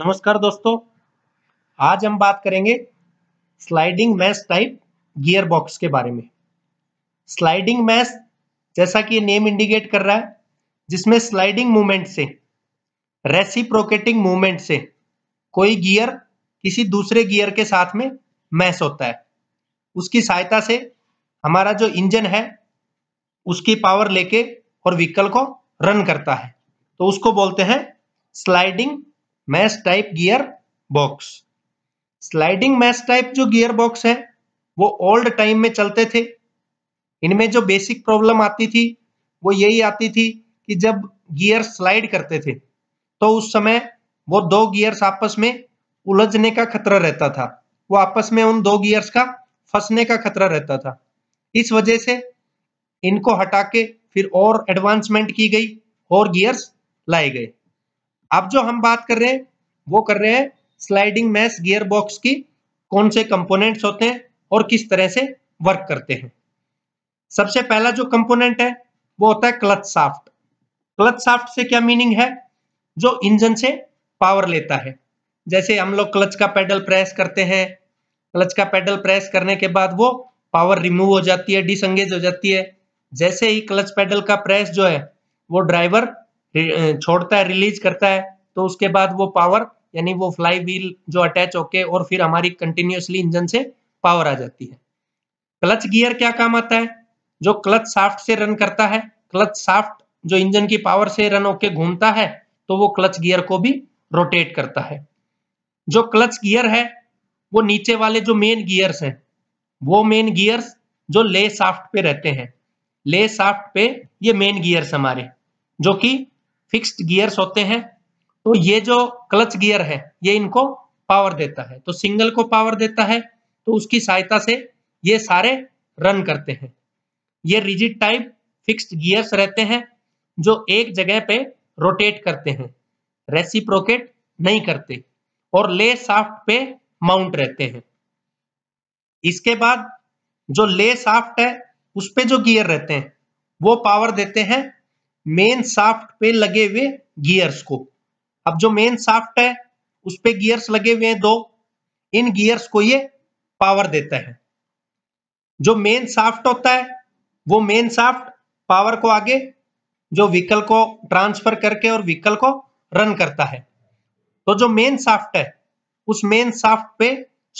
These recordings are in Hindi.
नमस्कार दोस्तों आज हम बात करेंगे sliding mesh type gear box के बारे में स्लाइडिंग मैश जैसा कि नेम इंडिकेट कर रहा है जिसमें स्लाइडिंग मूवमेंट से रेसिप्रोकेटिंग मूवमेंट से कोई गियर किसी दूसरे गियर के साथ में मैश होता है उसकी सहायता से हमारा जो इंजन है उसकी पावर लेके और व्हीकल को रन करता है तो उसको बोलते हैं sliding mesh type gear box sliding mesh type जो गियर बॉक्स है वो ओल्ड टाइम में चलते थे इनमें जो बेसिक प्रॉब्लम आती थी वो यही आती थी कि जब गियर स्लाइड करते थे तो उस समय वो दो गियर्स आपस में उलझने का खतरा रहता था वो आपस में उन दो गियर्स का फंसने का खतरा रहता था इस वजह से इनको हटा के फिर और एडवांसमेंट की गई और गियर्स लाए गए अब जो हम बात कर रहे हैं वो कर रहे हैं स्लाइडिंग मैस गियर बॉक्स की कौन से कंपोनेंट्स होते हैं और किस तरह से वर्क करते हैं सबसे पहला जो कंपोनेंट है वो होता है क्लच साफ्ट क्लच साफ्ट से क्या मीनिंग है जो इंजन से पावर लेता है जैसे हम लोग क्लच का पैडल प्रेस करते हैं क्लच का पैडल प्रेस करने के बाद वो पावर रिमूव हो जाती है डिसंगेज हो जाती है जैसे ही क्लच पैडल का प्रेस जो है वो ड्राइवर छोड़ता है रिलीज करता है तो उसके बाद वो पावर यानी वो फ्लाई व्हील जो अटैच होके और फिर हमारी कंटिन्यूसली इंजन से पावर आ जाती है क्लच गियर क्या काम आता है जो क्लच साफ्ट से रन करता है क्लच साफ्ट जो इंजन की पावर से रन होके घूमता है तो वो क्लच गियर को भी रोटेट करता है जो क्लच गियर है वो नीचे वाले जो मेन गियर्स हैं वो मेन गियर्स जो ले साफ्ट पे रहते हैं ले साफ्ट पे ये मेन गियर्स हमारे जो कि फिक्स्ड गियर्स होते हैं तो ये जो क्लच गियर है ये इनको पावर देता है तो सिंगल को पावर देता है तो उसकी सहायता से ये सारे रन करते हैं ये रिजिड टाइप फिक्स्ड गियर्स रहते हैं जो एक जगह पे रोटेट करते हैं रेसिप्रोकेट नहीं करते और ले साफ्ट पे माउंट रहते हैं इसके बाद जो ले साफ्ट है उस पे जो गियर रहते हैं वो पावर देते हैं मेन साफ्ट पे लगे हुए गियर्स को अब जो मेन साफ्ट है उस पे गियर्स लगे हुए हैं दो इन गियर्स को ये पावर देता है जो मेन साफ्ट होता है वो मेन साफ्ट पावर को आगे जो व्हीकल को ट्रांसफर करके और व्हीकल को रन करता है तो जो मेन साफ्ट है उस मेन साफ्ट पे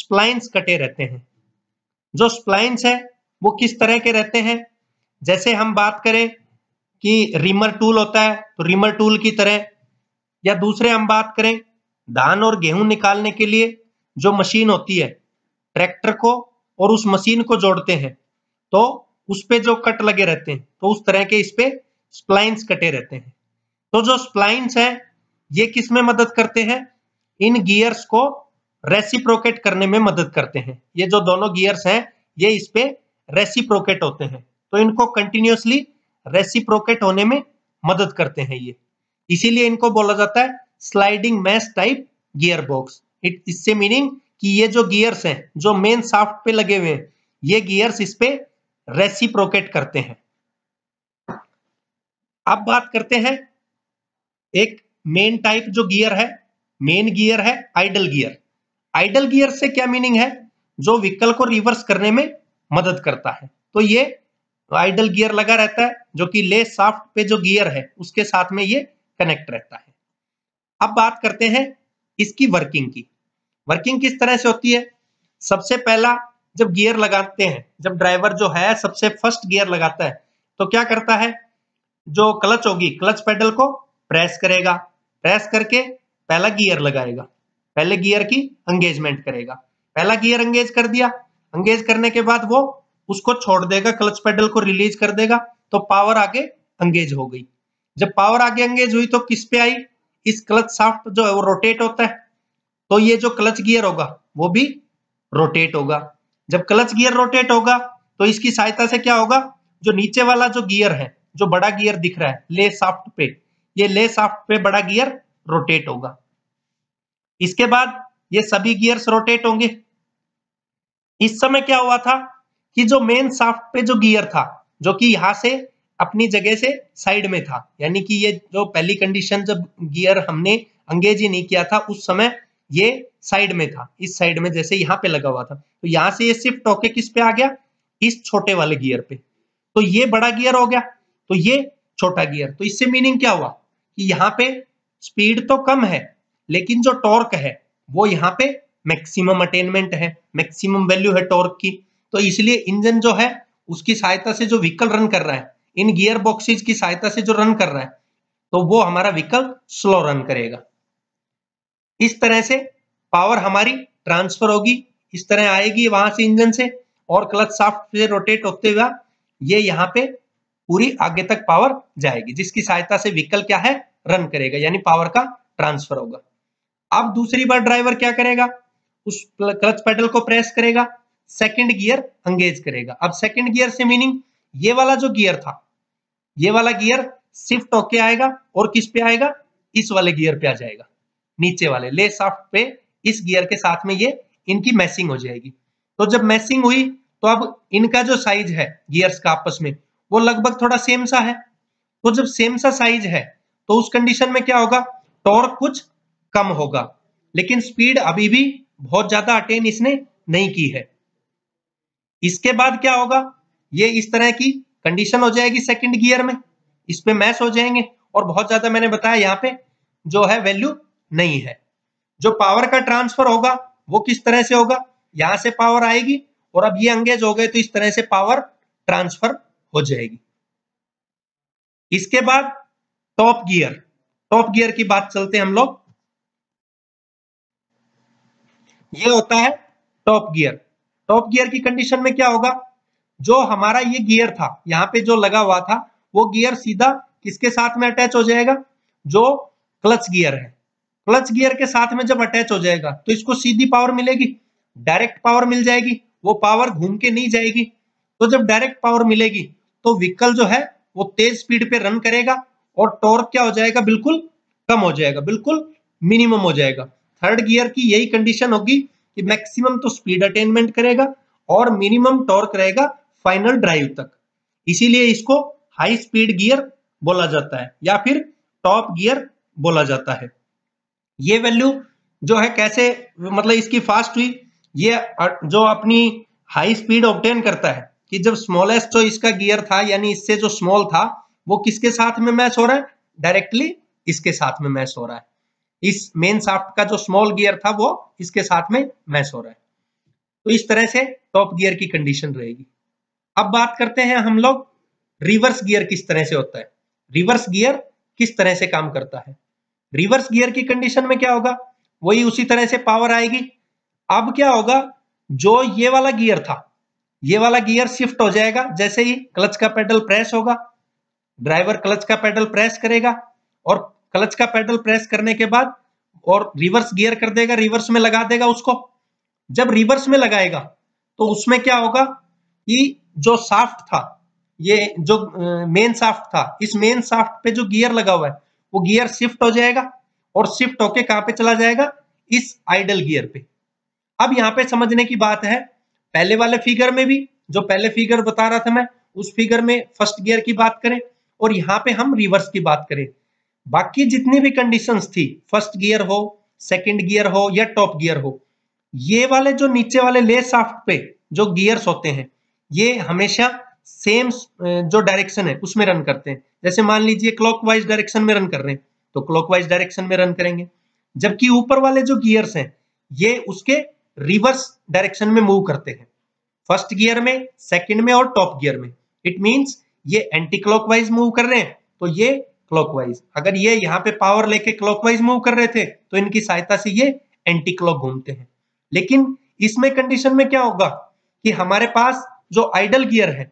स्प्लाइंस कटे रहते हैं जो स्प्लाइंस है वो किस तरह के रहते हैं जैसे हम बात करें कि रिमर टूल होता है तो रिमर टूल की तरह या दूसरे हम बात करें धान और गेहूं निकालने के लिए जो मशीन होती है ट्रैक्टर को और उस मशीन को जोड़ते हैं तो उस पे जो कट लगे रहते हैं तो उस तरह के इस पे स्प्लाइंस कटे रहते हैं तो जो स्प्लाइंस है ये किस में मदद करते हैं इन गियर्स को रेसिप्रोकेट करने में मदद करते हैं ये जो दोनों गियर्स हैं ये इस पे रेसिप्रोकेट होते हैं तो इनको कंटिन्यूसली रेसिप्रोकेट होने में मदद करते हैं ये इसीलिए इनको बोला जाता है sliding mesh type gear box it इससे मीनिंग कि ये जो गियर्स हैं जो मेन साफ्ट पे लगे हुए हैं ये गियर्स इस पे रेसिप्रोकेट करते हैं अब बात करते हैं एक मेन टाइप जो गियर है मेन गियर है आइडल गियर आइडल गियर से क्या मीनिंग है जो व्हीकल को रिवर्स करने में मदद करता है तो ये आइडल तो गियर लगा रहता है जो कि ले साफ्ट पे जो गियर है उसके साथ में ये कनेक्ट रहता है अब बात करते हैं इसकी वर्किंग की वर्किंग किस तरह से होती है सबसे पहला जब गियर लगाते हैं जब ड्राइवर जो है सबसे फर्स्ट गियर लगाता है तो क्या करता है जो क्लच होगी क्लच पेडल को प्रेस करेगा प्रेस करके पहला गियर लगाएगा पहले गियर की एंगेजमेंट करेगा पहला गियर एंगेज कर दिया एंगेज करने के बाद वो उसको छोड़ देगा क्लच पेडल को रिलीज कर देगा तो पावर आगे अंगेज हो गई जब पावर आगे अंगेज हुई तो किस पे आई इस क्लच साफ्ट जो है वो रोटेट होता है तो ये जो क्लच गियर होगा वो भी रोटेट होगा जब क्लच गियर रोटेट होगा तो इसकी सहायता से क्या होगा जो नीचे वाला जो गियर है जो बड़ा गियर दिख रहा है ले साफ्ट पे ये ले साफ्ट पे बड़ा गियर रोटेट होगा इसके बाद ये सभी गियर्स रोटेट होंगे इस समय क्या हुआ था कि जो मेन साफ्ट पे जो गियर था जो कि यहाँ से अपनी जगह से साइड में था यानी कि ये जो पहली कंडीशन जब गियर हमने अंगेज ही नहीं किया था उस समय ये साइड में था इस साइड में जैसे यहाँ पे लगा हुआ था तो यहाँ से ये शिफ्ट होके किस पे आ गया इस छोटे वाले गियर पे तो ये बड़ा गियर हो गया तो ये छोटा गियर तो इससे मीनिंग क्या हुआ कि यहाँ पे स्पीड तो कम है लेकिन जो टॉर्क है वो यहाँ पे मैक्सिमम अटेनमेंट है मैक्सिमम वैल्यू है टॉर्क की तो इसलिए इंजन जो है उसकी सहायता से जो व्हीकल रन कर रहा है इन गियर बॉक्सेज की सहायता से जो रन कर रहा है तो वो हमारा व्हीकल स्लो रन करेगा इस तरह से पावर हमारी ट्रांसफर होगी इस तरह आएगी वहां से इंजन से और क्लच साफ्ट से रोटेट होते हुए ये यहाँ पे पूरी आगे तक पावर जाएगी जिसकी सहायता से व्हीकल क्या है रन करेगा यानी पावर का ट्रांसफर होगा अब दूसरी बार ड्राइवर क्या करेगा उस क्लच पेडल को प्रेस करेगा सेकंड गियर अंगेज करेगा अब सेकंड गियर से मीनिंग ये वाला जो गियर था ये वाला गियर शिफ्ट होके आएगा और किस पे आएगा इस वाले गियर पे आ जाएगा नीचे वाले ले साफ्ट पे इस गियर के साथ में ये इनकी मैसिंग हो जाएगी तो जब मैसिंग हुई तो अब इनका जो साइज है गियर्स का आपस में वो लगभग थोड़ा सेम सा है तो जब सेम सा साइज है तो उस कंडीशन में क्या होगा टॉर्क कुछ कम होगा लेकिन स्पीड अभी भी बहुत ज्यादा अटेन इसने नहीं की है इसके बाद क्या होगा ये इस तरह की कंडीशन हो जाएगी सेकंड गियर में इस पे मैच हो जाएंगे और बहुत ज्यादा मैंने बताया यहाँ पे जो है वैल्यू नहीं है जो पावर का ट्रांसफर होगा वो किस तरह से होगा यहां से पावर आएगी और अब ये अंगेज हो गए तो इस तरह से पावर ट्रांसफर हो जाएगी इसके बाद टॉप गियर टॉप गियर की बात चलते हम लोग ये होता है टॉप गियर टॉप गियर की कंडीशन में क्या होगा जो हमारा ये गियर था यहाँ पे जो लगा हुआ था वो गियर सीधा किसके साथ में अटैच हो जाएगा जो क्लच गियर है क्लच गियर के साथ में जब अटैच हो जाएगा तो इसको सीधी पावर मिलेगी डायरेक्ट पावर मिल जाएगी वो पावर घूम के नहीं जाएगी तो जब डायरेक्ट पावर मिलेगी तो व्हीकल जो है वो तेज स्पीड पे रन करेगा और टॉर्क क्या हो जाएगा बिल्कुल कम हो जाएगा बिल्कुल मिनिमम हो जाएगा थर्ड गियर की यही कंडीशन होगी कि मैक्सिमम तो स्पीड अटेनमेंट करेगा और मिनिमम टॉर्क रहेगा फाइनल ड्राइव तक इसीलिए इसको हाई स्पीड गियर बोला जाता है या फिर टॉप गियर बोला जाता है ये वैल्यू जो है कैसे मतलब इसकी फास्ट हुई ये जो अपनी हाई स्पीड ऑप्टेन करता है कि जब स्मॉलेस्ट जो इसका गियर था यानी इससे जो स्मॉल था वो किसके साथ में मैच हो रहा है डायरेक्टली इसके साथ में मैच हो रहा है इस मेन साफ्ट का जो स्मॉल गियर था वो इसके साथ में मैच हो रहा है तो इस तरह से टॉप गियर की कंडीशन रहेगी अब बात करते हैं हम लोग रिवर्स गियर किस तरह से होता है रिवर्स गियर किस तरह से काम करता है रिवर्स गियर की कंडीशन में क्या होगा वही उसी तरह से पावर आएगी अब क्या होगा जो ये वाला गियर था ये वाला गियर शिफ्ट हो जाएगा जैसे ही क्लच का पेडल प्रेस होगा ड्राइवर क्लच का पेडल प्रेस करेगा और क्लच का पेडल प्रेस करने के बाद और रिवर्स गियर कर देगा रिवर्स में लगा देगा उसको जब रिवर्स में लगाएगा तो उसमें क्या होगा कि जो साफ्ट था ये जो मेन साफ्ट था इस मेन साफ्ट पे जो गियर लगा हुआ है वो गियर शिफ्ट हो जाएगा और शिफ्ट होके कहां पे चला जाएगा इस आइडल गियर पे अब यहाँ पे समझने की बात है पहले वाले फिगर में भी जो पहले फिगर बता रहा था मैं उस फिगर में फर्स्ट गियर की बात करें और यहाँ पे हम रिवर्स की बात करें बाकी जितनी भी कंडीशंस थी फर्स्ट गियर हो सेकंड गियर हो या टॉप गियर हो ये वाले जो नीचे वाले ले साफ्ट पे जो गियर्स होते हैं ये हमेशा सेम जो डायरेक्शन है उसमें रन करते हैं जैसे मान लीजिए क्लॉकवाइज डायरेक्शन में रन कर रहे हैं तो क्लॉकवाइज डायरेक्शन में रन करेंगे जबकि ऊपर वाले जो गियर्स हैं ये उसके रिवर्स डायरेक्शन में मूव करते हैं फर्स्ट गियर में सेकंड में और टॉप गियर में इट मींस ये एंटी क्लॉकवाइज मूव कर रहे हैं तो ये क्लॉकवाइज अगर ये यहाँ पे पावर लेके क्लॉकवाइज मूव कर रहे थे तो इनकी सहायता से ये एंटी क्लॉक घूमते हैं लेकिन इसमें कंडीशन में क्या होगा कि हमारे पास जो आइडल गियर है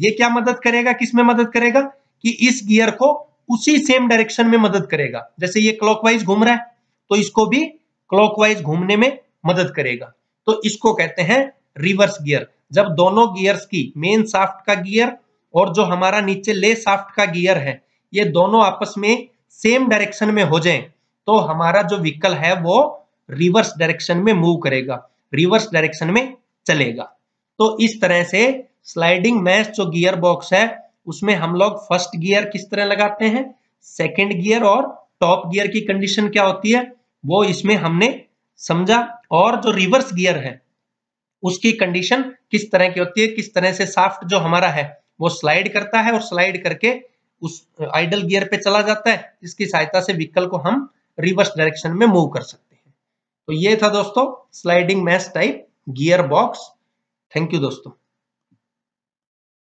ये क्या मदद करेगा किसमें मदद करेगा कि इस गियर को उसी सेम डायरेक्शन में मदद करेगा जैसे ये क्लॉकवाइज घूम रहा है तो इसको भी क्लॉकवाइज घूमने में मदद करेगा तो इसको कहते हैं रिवर्स गियर जब दोनों गियर्स की मेन शाफ्ट का गियर और जो हमारा नीचे ले शाफ्ट का गियर है ये दोनों आपस में सेम डायरेक्शन में हो जाए तो हमारा जो व्हीकल है वो रिवर्स डायरेक्शन में मूव करेगा रिवर्स डायरेक्शन में चलेगा तो इस तरह से स्लाइडिंग मैच जो गियर बॉक्स है उसमें हम लोग फर्स्ट गियर किस तरह लगाते हैं सेकेंड गियर और टॉप गियर की कंडीशन क्या होती है वो इसमें हमने समझा और जो रिवर्स गियर है उसकी कंडीशन किस तरह की होती है किस तरह से साफ्ट जो हमारा है वो स्लाइड करता है और स्लाइड करके उस आइडल गियर पे चला जाता है जिसकी सहायता से व्हीकल को हम रिवर्स डायरेक्शन में मूव कर सकते हैं तो ये था दोस्तों sliding mesh type gear box thank you दोस्तों